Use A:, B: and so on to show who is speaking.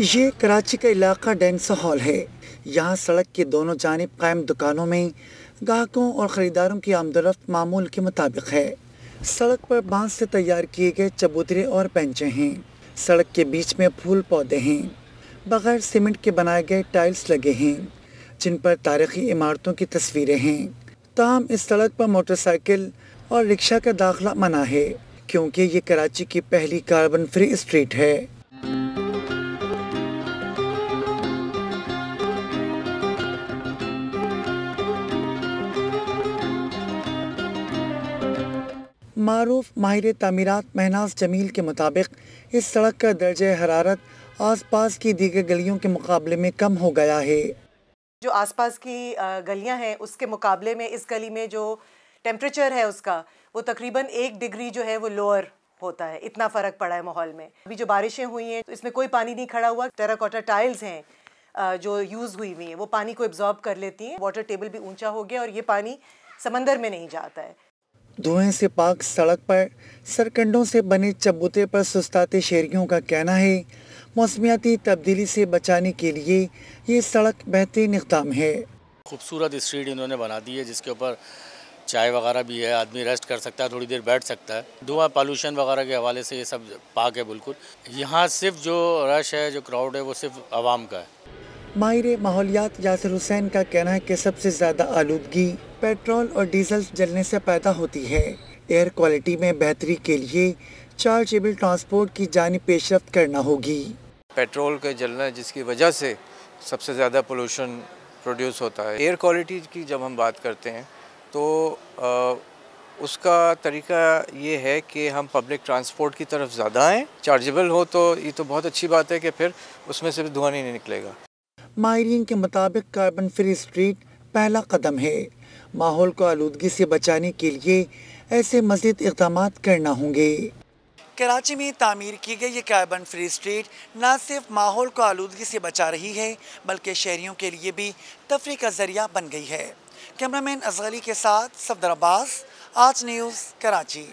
A: ये कराची का इलाका डेंस हॉल है यहाँ सड़क के दोनों जानब कायम दुकानों में ग्राहकों और ख़रीदारों की आमदरफ्त मामूल के मुताबिक है सड़क पर बांस से तैयार किए गए चबूतरे और पेंचे हैं सड़क के बीच में फूल पौधे हैं बगैर सीमेंट के बनाए गए टाइल्स लगे हैं जिन पर तारीखी इमारतों की तस्वीरें हैं तमाम इस सड़क पर मोटरसाइकिल और रिक्शा का दाखिला मना है क्योंकि ये कराची की पहली कार्बन फ्री स्ट्रीट है मरूफ माहिर तमीरत महनाज जमील के मुताबिक इस सड़क का दर्ज हरारत आस पास की दीगर गलियों के मुकाबले में कम हो गया है
B: जो आस पास की गलियाँ हैं उसके मुकाबले में इस गली में जो टेम्परेचर है उसका वो तकरीबन एक डिग्री जो है वो लोअर होता है इतना फ़र्क पड़ा है माहौल में अभी जो बारिशें हुई हैं तो इसमें कोई पानी नहीं खड़ा हुआ टेराकोटा टाइल्स हैं जो यूज़ हुई हुई हैं वो पानी को एब्जॉर्ब कर लेती हैं वाटर टेबल भी ऊंचा हो गया और ये पानी समंदर में नहीं जाता है
A: धुएं से पाक सड़क पर सरकंडों से बने चबूते पर सुस्ताते शहरियों का कहना है मौसमियाती तब्दीली से बचाने के लिए ये सड़क बेहतरीन इकदाम है
C: खूबसूरत स्ट्रीट इन्होंने बना दी है जिसके ऊपर चाय वगैरह भी है आदमी रेस्ट कर सकता है थोड़ी देर बैठ सकता है धुआं पॉल्यूशन वगैरह के हवाले से ये सब पाक है बिल्कुल यहाँ सिर्फ जो रश है जो क्राउड है वो सिर्फ आवाम का है
A: माहिर माहौलियात यासर हुसैन का कहना है कि सबसे ज़्यादा आलूदगी पेट्रोल और डीजल जलने से पैदा होती है एयर क्वालिटी में बेहतरी के लिए चार्जेबल ट्रांसपोर्ट की जानी पेशरफ करना होगी
D: पेट्रोल का जलना जिसकी वजह से सबसे ज़्यादा पोल्यूशन प्रोड्यूस होता है एयर क्वालिटी की जब हम बात करते हैं तो आ, उसका तरीका ये है कि हम पब्लिक ट्रांसपोर्ट की तरफ ज़्यादा आएँ चार्जेबल हो तो ये तो बहुत अच्छी बात है कि फिर उसमें से भी धुआं नहीं निकलेगा
A: माहरीन के मुताबिक कार्बन फ्री स्ट्रीट पहला कदम है माहौल को आलूदगी से बचाने के लिए ऐसे मजीद इकदाम करना होंगे कराची में तामीर की गई ये कार्बन फ्री स्ट्रीट न सिर्फ माहौल को आलूदगी से बचा रही है बल्कि शहरीों के लिए भी तफरी का जरिया बन गई है कैमरामैन अजगली के साथ सफदर अब्बास आज न्यूज़ कराची